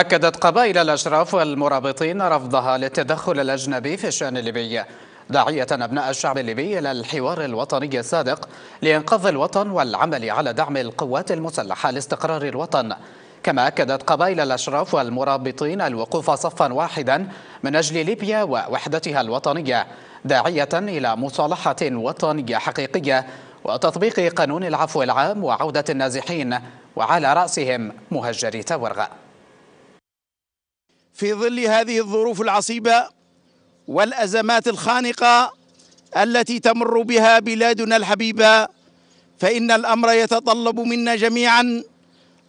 أكدت قبائل الأشراف والمرابطين رفضها للتدخل الأجنبي في الشأن الليبي داعية أبناء الشعب الليبي إلى الحوار الوطني الصادق لإنقاذ الوطن والعمل على دعم القوات المسلحة لاستقرار الوطن كما أكدت قبائل الأشراف والمرابطين الوقوف صفا واحدا من أجل ليبيا ووحدتها الوطنية داعية إلى مصالحة وطنية حقيقية وتطبيق قانون العفو العام وعودة النازحين وعلى رأسهم مهجري تورغة في ظل هذه الظروف العصيبة والأزمات الخانقة التي تمر بها بلادنا الحبيبة فإن الأمر يتطلب منا جميعا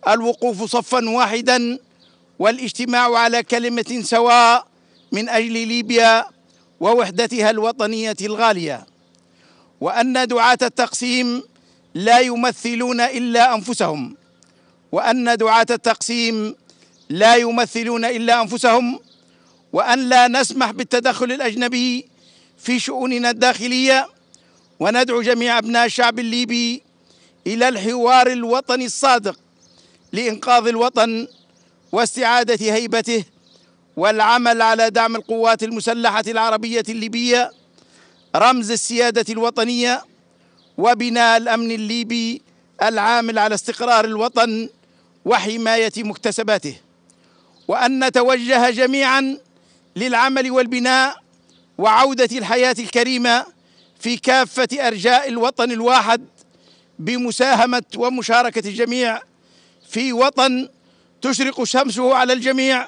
الوقوف صفا واحدا والاجتماع على كلمة سواء من أجل ليبيا ووحدتها الوطنية الغالية وأن دعاة التقسيم لا يمثلون إلا أنفسهم وأن دعاة التقسيم لا يمثلون إلا أنفسهم وأن لا نسمح بالتدخل الأجنبي في شؤوننا الداخلية وندعو جميع أبناء الشعب الليبي إلى الحوار الوطني الصادق لإنقاذ الوطن واستعادة هيبته والعمل على دعم القوات المسلحة العربية الليبية رمز السيادة الوطنية وبناء الأمن الليبي العامل على استقرار الوطن وحماية مكتسباته وأن نتوجه جميعا للعمل والبناء وعودة الحياة الكريمة في كافة أرجاء الوطن الواحد بمساهمة ومشاركة الجميع في وطن تشرق شمسه على الجميع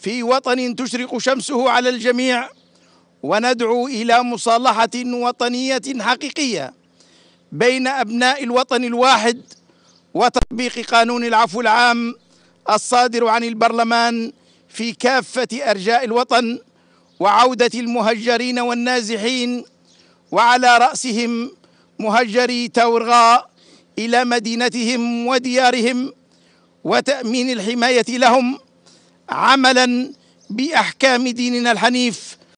في وطن تشرق شمسه على الجميع وندعو إلى مصالحة وطنية حقيقية بين أبناء الوطن الواحد وتطبيق قانون العفو العام الصادر عن البرلمان في كافة أرجاء الوطن وعودة المهجرين والنازحين وعلى رأسهم مهجري تورغاء إلى مدينتهم وديارهم وتأمين الحماية لهم عملا بأحكام ديننا الحنيف